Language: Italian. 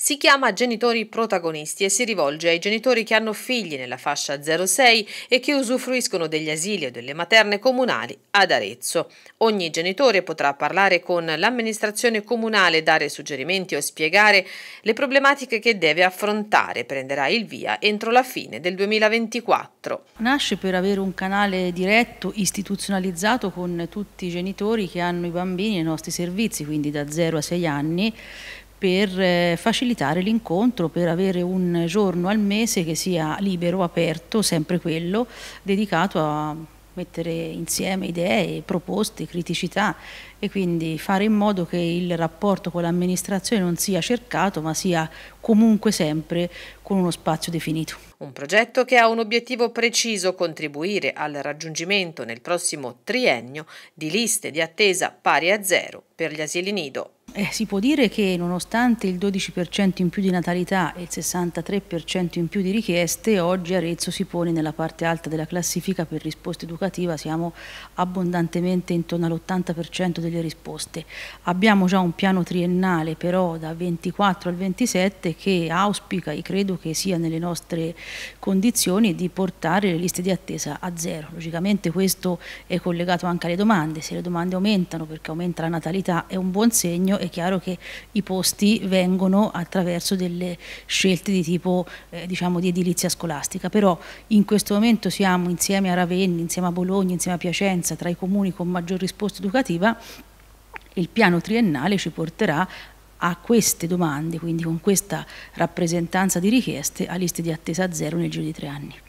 Si chiama Genitori protagonisti e si rivolge ai genitori che hanno figli nella fascia 06 e che usufruiscono degli asili o delle materne comunali ad Arezzo. Ogni genitore potrà parlare con l'amministrazione comunale, dare suggerimenti o spiegare le problematiche che deve affrontare. Prenderà il via entro la fine del 2024. Nasce per avere un canale diretto istituzionalizzato con tutti i genitori che hanno i bambini nei nostri servizi, quindi da 0 a 6 anni, per eh, facilitare l'incontro, per avere un giorno al mese che sia libero, aperto, sempre quello, dedicato a mettere insieme idee, proposte, criticità e quindi fare in modo che il rapporto con l'amministrazione non sia cercato ma sia comunque sempre con uno spazio definito. Un progetto che ha un obiettivo preciso, contribuire al raggiungimento nel prossimo triennio di liste di attesa pari a zero per gli asili nido. Eh, si può dire che nonostante il 12% in più di natalità e il 63% in più di richieste, oggi Arezzo si pone nella parte alta della classifica per risposta educativa, siamo abbondantemente intorno all'80% delle risposte. Abbiamo già un piano triennale però da 24 al 27 che auspica e credo che sia nelle nostre condizioni di portare le liste di attesa a zero. Logicamente questo è collegato anche alle domande, se le domande aumentano perché aumenta la natalità è un buon segno è chiaro che i posti vengono attraverso delle scelte di tipo eh, diciamo di edilizia scolastica, però in questo momento siamo insieme a Ravenna, insieme a Bologna, insieme a Piacenza, tra i comuni con maggior risposta educativa, il piano triennale ci porterà a queste domande, quindi con questa rappresentanza di richieste, a liste di attesa zero nel giro di tre anni.